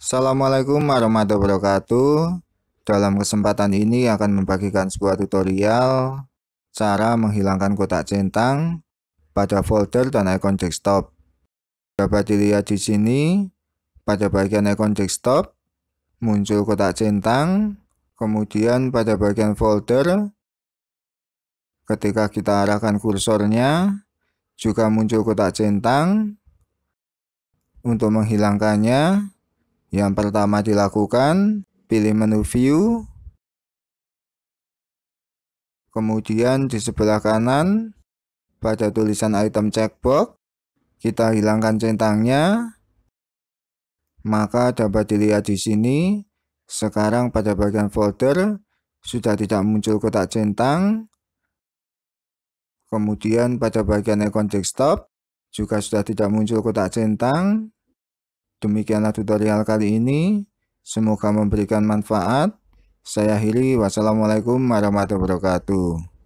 Assalamualaikum warahmatullahi wabarakatuh Dalam kesempatan ini akan membagikan sebuah tutorial Cara menghilangkan kotak centang pada folder dan icon desktop Dapat dilihat di sini Pada bagian icon desktop Muncul kotak centang Kemudian pada bagian folder Ketika kita arahkan kursornya Juga muncul kotak centang Untuk menghilangkannya yang pertama dilakukan, pilih menu view, kemudian di sebelah kanan pada tulisan item checkbox, kita hilangkan centangnya, maka dapat dilihat di sini, sekarang pada bagian folder sudah tidak muncul kotak centang, kemudian pada bagian icon desktop juga sudah tidak muncul kotak centang, Demikianlah tutorial kali ini. Semoga memberikan manfaat. Saya akhiri. Wassalamualaikum warahmatullahi wabarakatuh.